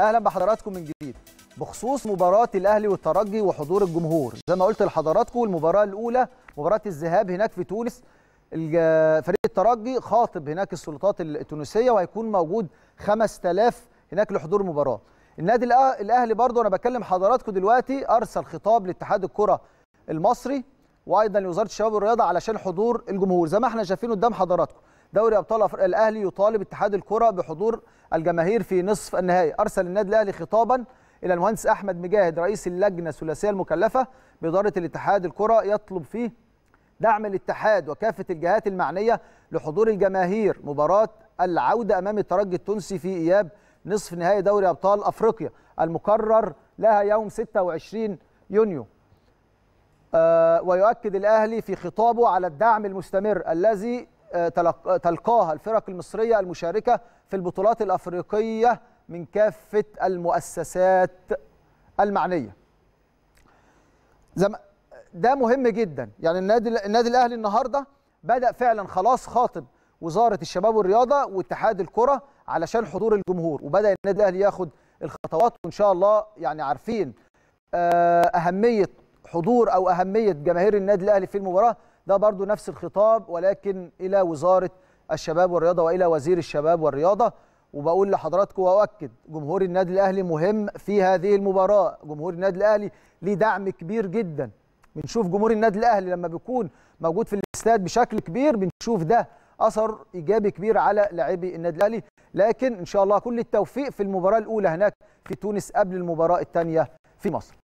اهلا بحضراتكم من جديد بخصوص مباراه الاهلي والترجي وحضور الجمهور زي ما قلت لحضراتكم المباراه الاولى مباراه الذهاب هناك في تونس فريق الترجي خاطب هناك السلطات التونسيه وهيكون موجود 5000 هناك لحضور المباراه النادي الاهلي برضه انا بكلم حضراتكم دلوقتي ارسل خطاب لاتحاد الكره المصري وايضا لوزاره الشباب والرياضه علشان حضور الجمهور زي ما احنا شايفين قدام حضراتكم دوري ابطال افريقيا الاهلي يطالب اتحاد الكره بحضور الجماهير في نصف النهائي ارسل النادي الاهلي خطابا الى المهندس احمد مجاهد رئيس اللجنه الثلاثيه المكلفه باداره الاتحاد الكره يطلب فيه دعم الاتحاد وكافه الجهات المعنيه لحضور الجماهير مباراه العوده امام الترجي التونسي في اياب نصف نهائي دوري ابطال افريقيا المقرر لها يوم 26 يونيو آه، ويؤكد الأهلي في خطابه على الدعم المستمر الذي آه، تلقاها الفرق المصرية المشاركة في البطولات الأفريقية من كافة المؤسسات المعنية ده مهم جدا يعني النادي النادي الأهلي النهاردة بدأ فعلا خلاص خاطب وزارة الشباب والرياضة واتحاد الكرة علشان حضور الجمهور وبدأ النادي الأهلي ياخد الخطوات وإن شاء الله يعني عارفين آه، أهمية حضور أو أهمية جماهير النادي الأهلي في المباراة ده برضو نفس الخطاب ولكن إلى وزارة الشباب والرياضة وإلى وزير الشباب والرياضة وبقول لحضراتكم وأؤكد جمهور النادي الأهلي مهم في هذه المباراة جمهور النادي الأهلي ليه دعم كبير جدا بنشوف جمهور النادي الأهلي لما بيكون موجود في الاستاد بشكل كبير بنشوف ده أثر إيجابي كبير على لاعبي النادي الأهلي لكن إن شاء الله كل التوفيق في المباراة الأولى هناك في تونس قبل المباراة الثانية في مصر